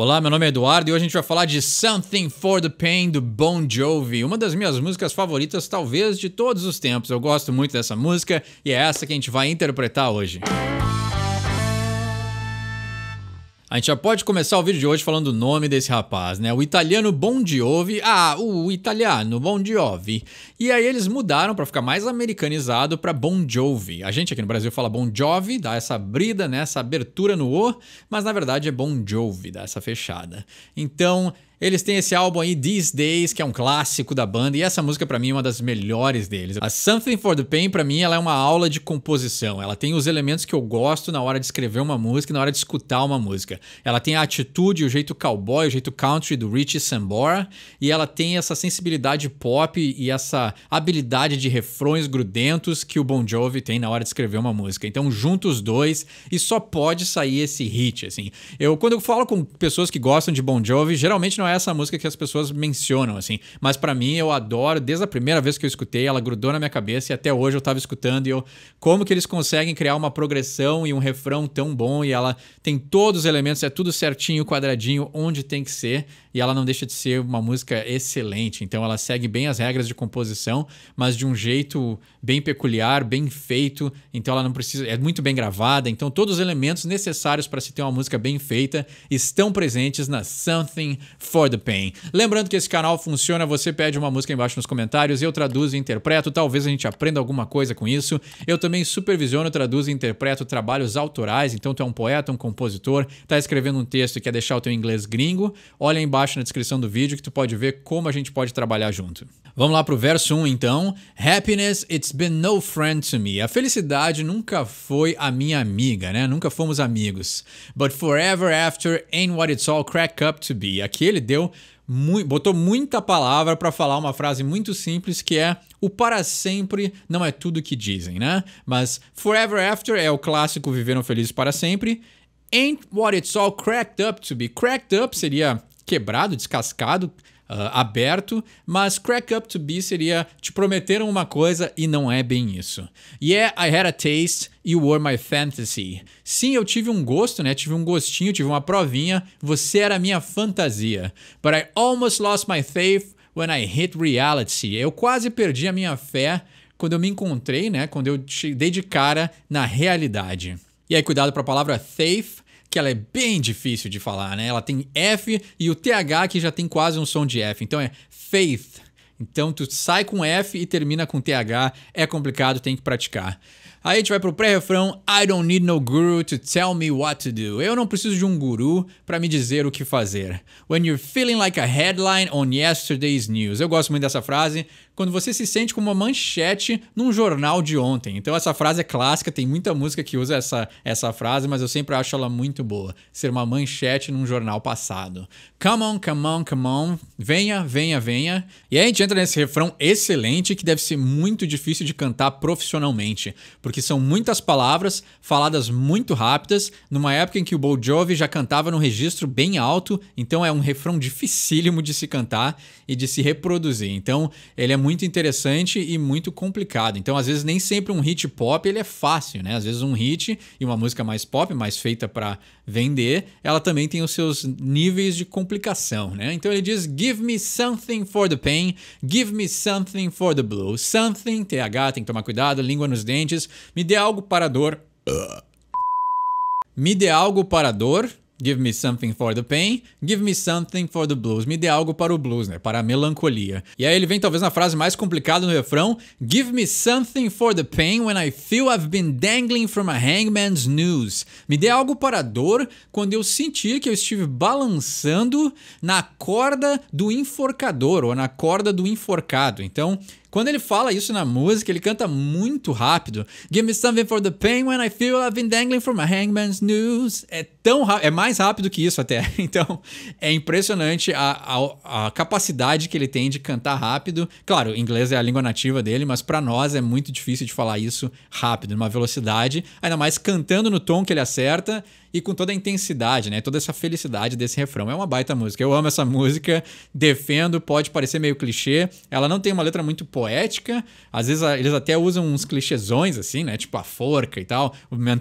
Olá, meu nome é Eduardo e hoje a gente vai falar de Something for the Pain do Bon Jovi, uma das minhas músicas favoritas talvez de todos os tempos. Eu gosto muito dessa música e é essa que a gente vai interpretar hoje. Música a gente já pode começar o vídeo de hoje falando o nome desse rapaz, né? O italiano Bondiovi. Ah, o italiano Bondiovi. E aí eles mudaram para ficar mais americanizado para Bon Jovi. A gente aqui no Brasil fala Bon Jovi, dá essa brida, né? Essa abertura no O, mas na verdade é Bon Jovi, dá essa fechada. Então, eles têm esse álbum aí, These Days, que é um clássico da banda, e essa música para mim é uma das melhores deles. A Something for the Pain, para mim, ela é uma aula de composição. Ela tem os elementos que eu gosto na hora de escrever uma música e na hora de escutar uma música. Ela tem a atitude, o jeito cowboy, o jeito country do Richie Sambora, e ela tem essa sensibilidade pop e essa habilidade de refrões grudentos que o Bon Jovi tem na hora de escrever uma música. Então, juntos os dois, e só pode sair esse hit, assim. Eu, quando eu falo com pessoas que gostam de Bon Jovi, geralmente não é é essa música que as pessoas mencionam, assim. Mas para mim, eu adoro. Desde a primeira vez que eu escutei, ela grudou na minha cabeça e até hoje eu tava escutando. E eu. Como que eles conseguem criar uma progressão e um refrão tão bom? E ela tem todos os elementos, é tudo certinho, quadradinho, onde tem que ser. E ela não deixa de ser uma música excelente. Então ela segue bem as regras de composição, mas de um jeito bem peculiar, bem feito. Então ela não precisa. É muito bem gravada. Então todos os elementos necessários para se ter uma música bem feita estão presentes na Something for for the Pain. Lembrando que esse canal funciona, você pede uma música embaixo nos comentários, eu traduzo e interpreto, talvez a gente aprenda alguma coisa com isso. Eu também supervisiono, traduzo e interpreto trabalhos autorais, então tu é um poeta, um compositor, tá escrevendo um texto e quer deixar o teu inglês gringo, olha embaixo na descrição do vídeo que tu pode ver como a gente pode trabalhar junto. Vamos lá pro verso 1 então. Happiness, it's been no friend to me. A felicidade nunca foi a minha amiga, né? Nunca fomos amigos. But forever after ain't what it's all crack up to be. Aqui ele deu, mu botou muita palavra para falar uma frase muito simples que é o para sempre não é tudo que dizem, né? Mas forever after é o clássico viveram felizes para sempre. Ain't what it's all cracked up to be. Cracked up seria quebrado, descascado, ah, aberto, mas Crack Up to Be seria te prometeram uma coisa e não é bem isso. Yeah, é, I had a taste, you were my fantasy. Sim, eu tive um gosto, né? Tive um gostinho, tive uma provinha, você era minha fantasia. But I almost lost my faith when I hit reality. Eu quase perdi a minha fé quando eu me encontrei, né? Quando eu dei de cara na realidade. E aí, cuidado para a palavra faith, que ela é bem difícil de falar, né? Ela tem F e o TH que já tem quase um som de F. Então é faith. Então tu sai com F e termina com TH. É complicado, tem que praticar. Aí a gente vai pro pré-refrão: I don't need no guru to tell me what to do. Eu não preciso de um guru para me dizer o que fazer. When you're feeling like a headline on yesterday's news. Eu gosto muito dessa frase quando você se sente como uma manchete num jornal de ontem. Então essa frase é clássica, tem muita música que usa essa, essa frase, mas eu sempre acho ela muito boa. Ser uma manchete num jornal passado. Come on, come on, come on. Venha, venha, venha. E aí a gente entra nesse refrão excelente que deve ser muito difícil de cantar profissionalmente, porque são muitas palavras faladas muito rápidas, numa época em que o Bo Jovi já cantava num registro bem alto, então é um refrão dificílimo de se cantar e de se reproduzir. Então ele é muito muito interessante e muito complicado. Então, às vezes, nem sempre um hit pop ele é fácil, né? Às vezes um hit e uma música mais pop, mais feita para vender, ela também tem os seus níveis de complicação, né? Então ele diz: Give me something for the pain, give me something for the blue. Something, TH, tem que tomar cuidado, língua nos dentes, me dê algo para a dor. Me dê algo para a dor Give me something for the pain, give me something for the blues. Me dê algo para o blues, né? Para a melancolia. E aí ele vem talvez na frase mais complicada no refrão: Give me something for the pain when I feel I've been dangling from a hangman's noose. Me dê algo para a dor quando eu sentir que eu estive balançando na corda do enforcador ou na corda do enforcado. Então, quando ele fala isso na música, ele canta muito rápido. Give me something for the pain when I feel I've been dangling from a hangman's noose. É tão rápido, é mais rápido que isso até. Então, é impressionante a, a, a capacidade que ele tem de cantar rápido. Claro, inglês é a língua nativa dele, mas para nós é muito difícil de falar isso rápido, numa velocidade, ainda mais cantando no tom que ele acerta e com toda a intensidade, né? Toda essa felicidade desse refrão. É uma baita música. Eu amo essa música, defendo, pode parecer meio clichê. Ela não tem uma letra muito poética. Às vezes eles até usam uns clichêzões assim, né? Tipo a forca e tal,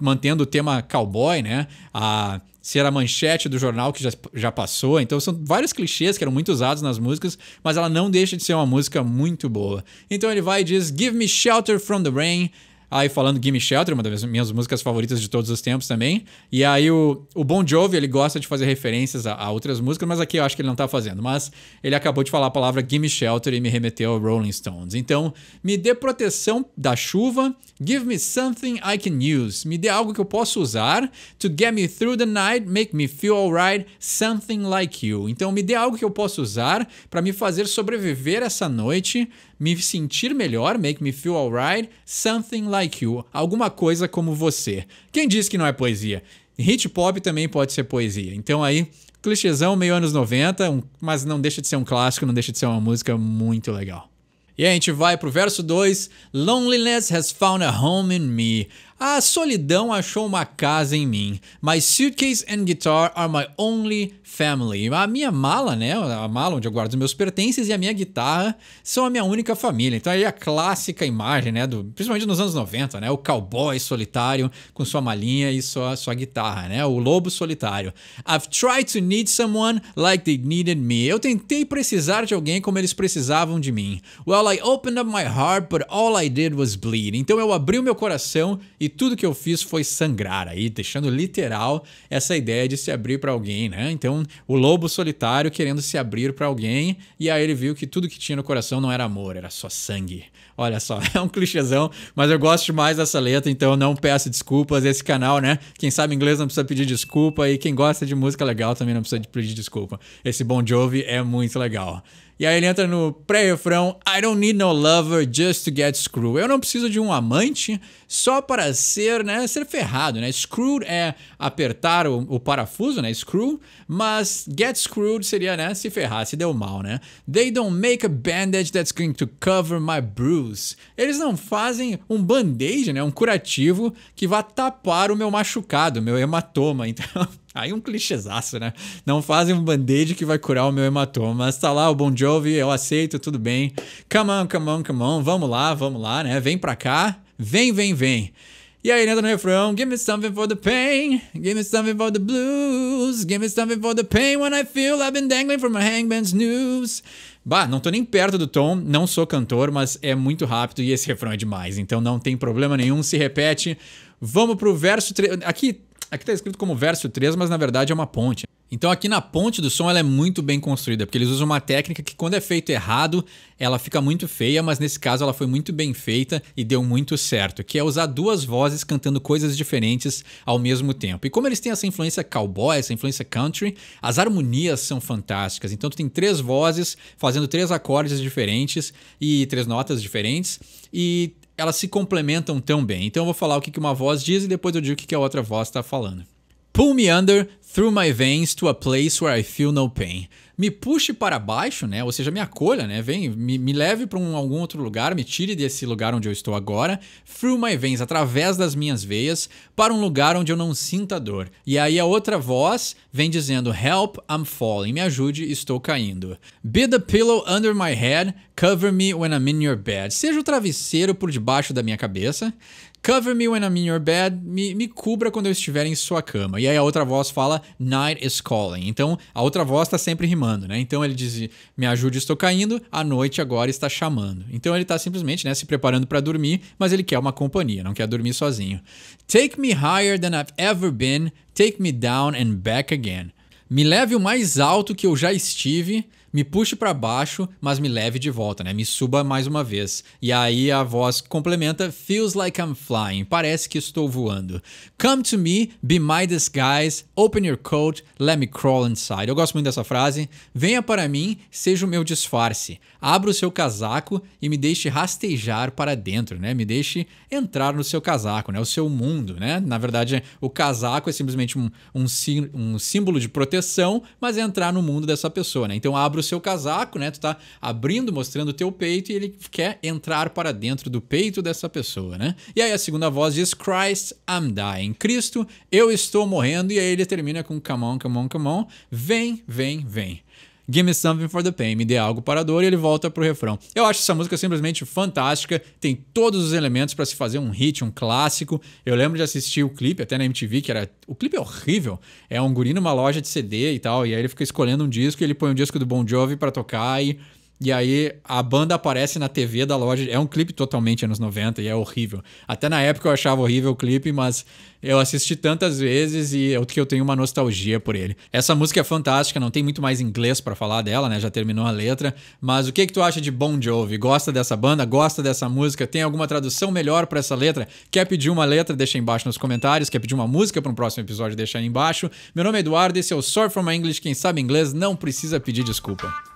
mantendo o tema cowboy, né? A ser a manchete do jornal que já, já passou. Então são vários clichês que eram muito usados nas músicas, mas ela não deixa de ser uma música muito boa. Então ele vai e diz: Give me shelter from the rain. Aí falando Gimme Shelter, uma das minhas músicas favoritas de todos os tempos também. E aí o, o Bon Jovi, ele gosta de fazer referências a, a outras músicas, mas aqui eu acho que ele não tá fazendo. Mas ele acabou de falar a palavra Gimme Shelter e me remeteu ao Rolling Stones. Então, me dê proteção da chuva Give me something I can use. Me dê algo que eu posso usar. To get me through the night, make me feel alright, something like you. Então, me dê algo que eu posso usar para me fazer sobreviver essa noite, me sentir melhor, make me feel alright, something like you. Alguma coisa como você. Quem disse que não é poesia? Hit pop também pode ser poesia. Então, aí, clichêzão meio anos 90, mas não deixa de ser um clássico, não deixa de ser uma música muito legal. E a gente vai pro verso 2: Loneliness has found a home in me. A solidão achou uma casa em mim. My suitcase and guitar are my only family. A minha mala, né? A mala onde eu guardo os meus pertences e a minha guitarra são a minha única família. Então aí a clássica imagem, né? Do, principalmente nos anos 90, né? O cowboy solitário com sua malinha e sua, sua guitarra, né? O lobo solitário. I've tried to need someone like they needed me. Eu tentei precisar de alguém como eles precisavam de mim. Well, I opened up my heart, but all I did was bleed. Então eu abri o meu coração e tudo que eu fiz foi sangrar aí, deixando literal essa ideia de se abrir para alguém, né? Então, o lobo solitário querendo se abrir para alguém, e aí ele viu que tudo que tinha no coração não era amor, era só sangue. Olha só, é um clichêzão, mas eu gosto demais dessa letra, então não peço desculpas. Esse canal, né? Quem sabe inglês não precisa pedir desculpa, e quem gosta de música legal também não precisa pedir desculpa. Esse Bon Jovi é muito legal. E aí ele entra no pré-refrão: I don't need no lover just to get screwed. Eu não preciso de um amante só para ser, né, ser ferrado, né? Screwed é apertar o, o parafuso, né? Screw, mas get screwed seria, né, se ferrar, se deu mal, né? They don't make a bandage that's going to cover my bruise. Eles não fazem um band-aid, né, um curativo que vá tapar o meu machucado, meu hematoma. Então, Aí um clichêzaço, né? Não fazem um band-aid que vai curar o meu hematoma. Mas tá lá o Bon Jovi, eu aceito, tudo bem. Come on, come on, come on. Vamos lá, vamos lá, né? Vem pra cá. Vem, vem, vem. E aí entra né, no refrão: Give me something for the pain, give me something for the blues, give me something for the pain when I feel I've been dangling from a hangman's news. Bah, não tô nem perto do tom, não sou cantor, mas é muito rápido e esse refrão é demais, então não tem problema nenhum, se repete. Vamos pro verso. Tre... Aqui Aqui está escrito como verso 3, mas na verdade é uma ponte. Então aqui na ponte do som ela é muito bem construída, porque eles usam uma técnica que quando é feito errado, ela fica muito feia, mas nesse caso ela foi muito bem feita e deu muito certo, que é usar duas vozes cantando coisas diferentes ao mesmo tempo. E como eles têm essa influência cowboy, essa influência country, as harmonias são fantásticas. Então tu tem três vozes fazendo três acordes diferentes e três notas diferentes e elas se complementam tão bem. Então eu vou falar o que uma voz diz e depois eu digo o que a outra voz está falando. Pull me under, Through my veins to a place where I feel no pain. Me puxe para baixo, né? Ou seja, me acolha, né? Vem, me, me leve para um, algum outro lugar, me tire desse lugar onde eu estou agora. Through my veins, através das minhas veias, para um lugar onde eu não sinta dor. E aí a outra voz vem dizendo: Help, I'm falling. Me ajude, estou caindo. Be the pillow under my head, cover me when I'm in your bed. Seja o travesseiro por debaixo da minha cabeça. Cover me when I'm in your bed, me, me cubra quando eu estiver em sua cama. E aí a outra voz fala: Night is calling. Então a outra voz está sempre rimando, né? Então ele diz: Me ajude, estou caindo, a noite agora está chamando. Então ele está simplesmente né, se preparando para dormir, mas ele quer uma companhia, não quer dormir sozinho. Take me higher than I've ever been, take me down and back again. Me leve o mais alto que eu já estive me puxe para baixo, mas me leve de volta, né? Me suba mais uma vez. E aí a voz complementa: Feels like I'm flying. Parece que estou voando. Come to me, be my disguise, open your coat, let me crawl inside. Eu gosto muito dessa frase. Venha para mim, seja o meu disfarce. Abra o seu casaco e me deixe rastejar para dentro, né? Me deixe entrar no seu casaco, né? O seu mundo, né? Na verdade, o casaco é simplesmente um, um, um símbolo de proteção, mas é entrar no mundo dessa pessoa, né? Então abra o seu casaco, né? Tu tá abrindo, mostrando o teu peito e ele quer entrar para dentro do peito dessa pessoa, né? E aí a segunda voz diz Christ, I'm dying. Cristo, eu estou morrendo. E aí ele termina com come on, come on, come on. Vem, vem, vem. Give Me Something for the Pain, me dê algo para a dor, e ele volta pro refrão. Eu acho essa música simplesmente fantástica, tem todos os elementos para se fazer um hit, um clássico. Eu lembro de assistir o clipe até na MTV, que era. O clipe é horrível. É um guri numa loja de CD e tal, e aí ele fica escolhendo um disco e ele põe um disco do Bon Jovi para tocar e e aí a banda aparece na TV da loja. É um clipe totalmente anos 90 e é horrível. Até na época eu achava horrível o clipe, mas eu assisti tantas vezes e eu, que eu tenho uma nostalgia por ele. Essa música é fantástica, não tem muito mais inglês para falar dela, né? Já terminou a letra. Mas o que, que tu acha de Bon Jovi? Gosta dessa banda? Gosta dessa música? Tem alguma tradução melhor para essa letra? Quer pedir uma letra? Deixa aí embaixo nos comentários. Quer pedir uma música para um próximo episódio? Deixa aí embaixo. Meu nome é Eduardo, esse é o Sorry for My English. Quem sabe inglês não precisa pedir desculpa.